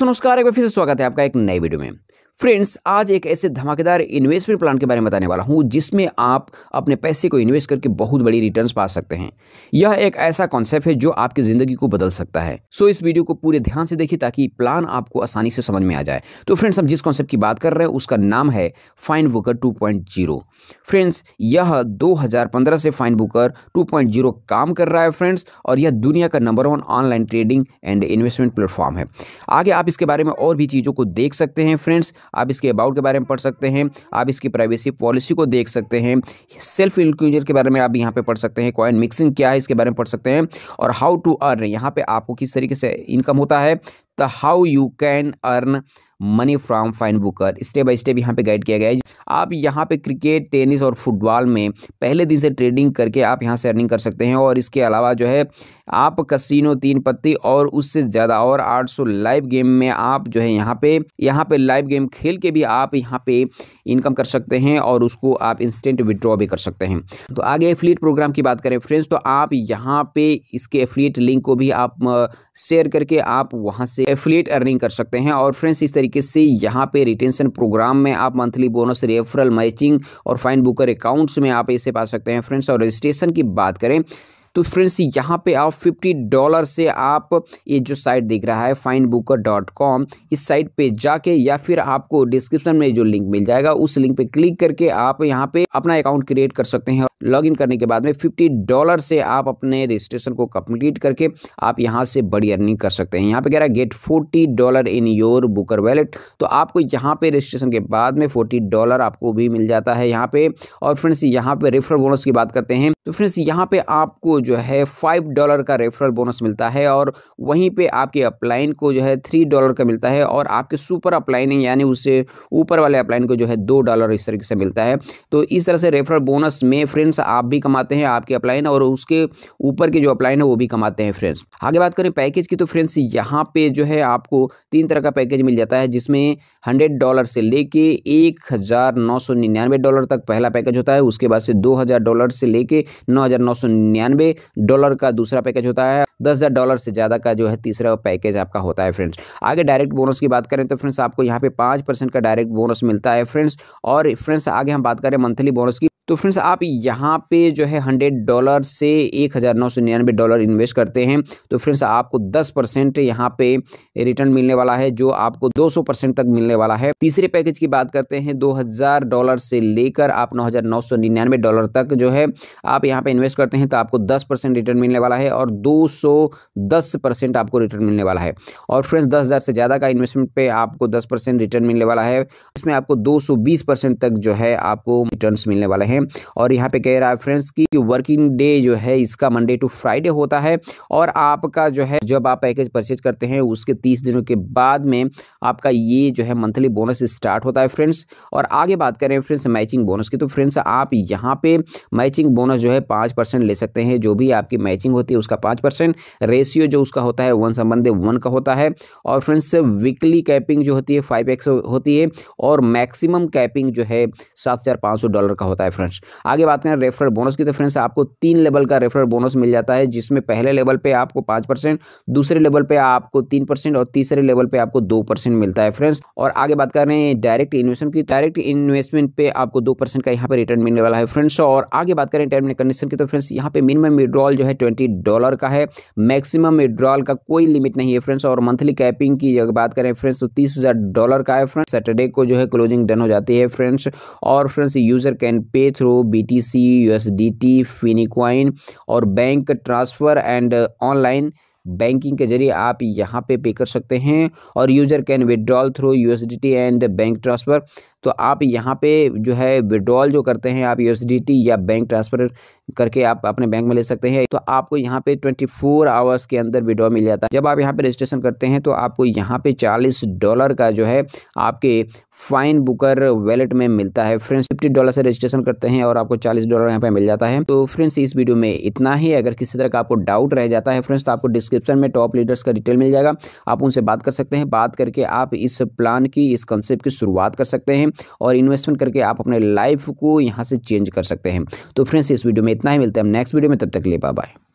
दोस्तों नमस्कार एक बार फिर से स्वागत है आपका एक नए वीडियो में फ्रेंड्स आज एक ऐसे धमाकेदार इन्वेस्टमेंट प्लान के बारे में बताने वाला हूं जिसमें आप अपने पैसे को इन्वेस्ट करके बहुत बड़ी रिटर्न्स पा सकते हैं यह एक ऐसा कॉन्सेप्ट है जो आपकी ज़िंदगी को बदल सकता है सो इस वीडियो को पूरे ध्यान से देखिए ताकि प्लान आपको आसानी से समझ में आ जाए तो फ्रेंड्स हम जिस कॉन्सेप्ट की बात कर रहे हैं उसका नाम है फाइन बुकर टू फ्रेंड्स यह दो से फाइन बुकर टू काम कर रहा है फ्रेंड्स और यह दुनिया का number one online trading and investment platform है आगे आप इसके बारे में और भी चीज़ों को देख सकते हैं फ्रेंड्स आप इसके अबाउट के बारे में पढ़ सकते हैं आप इसकी प्राइवेसी पॉलिसी को देख सकते हैं सेल्फ इंक्लूजर के बारे में आप यहाँ पर पढ़ सकते हैं कॉइन मिक्सिंग क्या है इसके बारे में पढ़ सकते हैं और हाउ टू अर्न यहाँ पर आपको किस तरीके से इनकम होता है the how you can earn money from fine booker step by step यहाँ पे गाइड किया गया है आप यहाँ पे क्रिकेट टेनिस और फुटबॉल में पहले दिन से ट्रेडिंग करके आप यहाँ से अर्निंग कर सकते हैं और इसके अलावा जो है आप कसिनो तीन पत्ती और उससे ज़्यादा और 800 लाइव गेम में आप जो है यहाँ पे यहाँ पे लाइव गेम खेल के भी आप यहाँ पे इनकम कर सकते हैं और उसको आप इंस्टेंट विड्रॉ भी कर सकते हैं तो आगे एफिलिएट प्रोग्राम की बात करें फ्रेंड्स तो आप यहाँ पे इसके एफिलिएट लिंक को भी आप शेयर करके आप वहाँ से एफिलिएट अर्निंग कर सकते हैं और फ्रेंड्स इस तरीके से यहाँ पे रिटेंशन प्रोग्राम में आप मंथली बोनस रेफरल मैचिंग और फाइन बुकर अकाउंट्स में आप इसे पा सकते हैं फ्रेंड्स और रजिस्ट्रेशन की बात करें तो फ्रेंड्स यहाँ पे आप फिफ्टी डॉलर से आप ये जो साइट दिख रहा है फाइन बुकर डॉट कॉम इस साइट पे जाके या फिर आपको डिस्क्रिप्शन में जो लिंक मिल जाएगा उस लिंक पे क्लिक करके आप यहाँ पे अपना अकाउंट क्रिएट कर सकते हैं लॉगिन करने के बाद में फिफ्टी डॉलर से आप अपने रजिस्ट्रेशन को कंप्लीट करके आप यहाँ से बड़ी अर्निंग कर सकते हैं यहाँ पे कह रहा है get forty dollar in your booker wallet तो आपको यहाँ पे रजिस्ट्रेशन के बाद में फोर्टी डॉलर आपको भी मिल जाता है यहाँ पे और फ्रेंड्स यहाँ पे रेफर बोनस की बात करते हैं तो फ्रेंड्स यहाँ पे आपको जो है फाइव डॉलर का रेफरल बोनस मिलता है और वहीं पे आपके अपलाइन को जो है थ्री डॉलर का मिलता है और आपके सुपर अपलाइन यानी उससे ऊपर वाले अपलाइन को जो है दो डॉलर इस तरीके से मिलता है तो इस तरह से रेफरल बोनस में फ्रेंड्स आप भी कमाते हैं आपके अपलाइन और उसके ऊपर के जो अपलाइन है वो भी कमाते हैं फ्रेंड्स आगे बात करें पैकेज की तो फ्रेंड्स यहाँ पे जो है आपको तीन तरह का पैकेज मिल जाता है जिसमें हंड्रेड डॉलर से लेके एक हज़ार नौ सौ निन्यानवे डॉलर तक पहला पैकेज होता है उसके बाद से दो हज़ार डॉलर से लेके नौ हज़ार नौ सौ निन्यानवे डॉलर का दूसरा पैकेज होता है दस हज़ार डॉलर से ज़्यादा का जो है तीसरा पैकेज आपका होता है फ्रेंड्स आगे डायरेक्ट बोनस की बात करें तो फ्रेंड्स आपको यहाँ पे पाँच परसेंट का डायरेक्ट बोनस मिलता है फ्रेंड्स और फ्रेंड्स आगे हम बात करें मंथली बोनस की तो फ्रेंड्स आप यहाँ पे जो है हंड्रेड डॉलर से एक हज़ार नौ सौ निन्यानवे डॉलर इन्वेस्ट करते हैं तो फ्रेंड्स आपको दस परसेंट यहाँ पे रिटर्न मिलने वाला है जो आपको दो सौ परसेंट तक मिलने वाला है तीसरे पैकेज की बात करते हैं दो हज़ार डॉलर से लेकर आप नौ हज़ार नौ सौ निन्यानवे डॉलर तक जो है आप यहाँ पे इन्वेस्ट करते हैं तो आपको दस परसेंट रिटर्न मिलने वाला है और दो सौ दस परसेंट आपको रिटर्न मिलने वाला है और फ्रेंड्स दस हज़ार से ज़्यादा का इन्वेस्टमेंट पे आपको दस परसेंट रिटर्न मिलने वाला है इसमें आपको दो सौ बीस परसेंट तक जो है आपको रिटर्न मिलने वाले हैं हैं और यहाँ पे कह रहा है फ्रेंड्स कि वर्किंग डे जो है इसका मंडे टू फ्राइडे होता है और आपका जो है जब आप पैकेज परचेज करते हैं उसके तीस दिनों के बाद में आपका ये जो है मंथली बोनस स्टार्ट होता है फ्रेंड्स और आगे बात करें फ्रेंड्स मैचिंग बोनस की तो फ्रेंड्स आप यहाँ पे मैचिंग बोनस जो है पाँच ले सकते हैं जो भी आपकी मैचिंग होती है उसका पाँच रेशियो जो उसका होता है वन संबंधे वन का होता है और फ्रेंड्स वीकली कैपिंग जो होती है फाइव एक्स होती है और मैक्सिमम कैपिंग जो है सात हज़ार पाँच सौ डॉलर का होता है फ्रेंड्स आगे बात करें रेफरल बोनस की तो फ्रेंड्स आपको तीन लेवल का रेफरल बोनस मिल जाता है जिसमें पहले लेवल पे आपको पाँच परसेंट दूसरे लेवल पे आपको तीन परसेंट और तीसरे लेवल पे आपको दो परसेंट मिलता है फ्रेंड्स और आगे बात कर रहे हैं डायरेक्ट इन्वेस्टमेंट की डायरेक्ट इन्वेस्टमेंट पे आपको दो परसेंट का यहाँ पर रिटर्न मिलने वाला है फ्रेंड्स और आगे बात करें टर्म एंड कंडीशन की तो फ्रेंड्स यहाँ पे मिनिमम विड्रॉल जो है ट्वेंटी डॉलर का है मैक्सिमम विड्रॉल का कोई लिमिट नहीं है फ्रेंड्स और मंथली कैपिंग की अगर बात करें फ्रेंड्स तो तीस डॉलर का है फ्रेंड्स सैटरडे को जो है क्लोजिंग डन हो जाती है फ्रेंड्स और friends user can pay through BTC USDT फिनिक्वाइन और bank transfer and online banking के जरिए आप यहाँ पे पे कर सकते हैं और user can withdrawal through USDT and bank transfer तो आप यहाँ पे जो है विड्रॉल जो करते हैं आप यू या बैंक ट्रांसफ़र करके आप अपने बैंक में ले सकते हैं तो आपको यहाँ पे 24 फोर आवर्स के अंदर विड्रॉ मिल जाता है जब आप यहाँ पे रजिस्ट्रेशन करते हैं तो आपको यहाँ पे 40 डॉलर का जो है आपके फाइन बुकर वैलेट में मिलता है फ्रेंड्स फिफ्टी डॉलर से रजिस्ट्रेशन करते हैं और आपको चालीस डॉलर यहाँ पे मिल जाता है तो फ्रेंड्स इस वीडियो में इतना ही अगर किसी तरह का आपको डाउट रह जाता है फ्रेंड्स तो आपको डिस्क्रिप्शन में टॉप लीडर्स का डिटेल मिल जाएगा आप उनसे बात कर सकते हैं बात करके आप इस प्लान की इस कंसेप्ट की शुरुआत कर सकते हैं हैं और इन्वेस्टमेंट करके आप अपने लाइफ को यहाँ से चेंज कर सकते हैं तो फ्रेंड्स इस वीडियो में इतना ही मिलता है नेक्स्ट वीडियो में तब तक ले बाय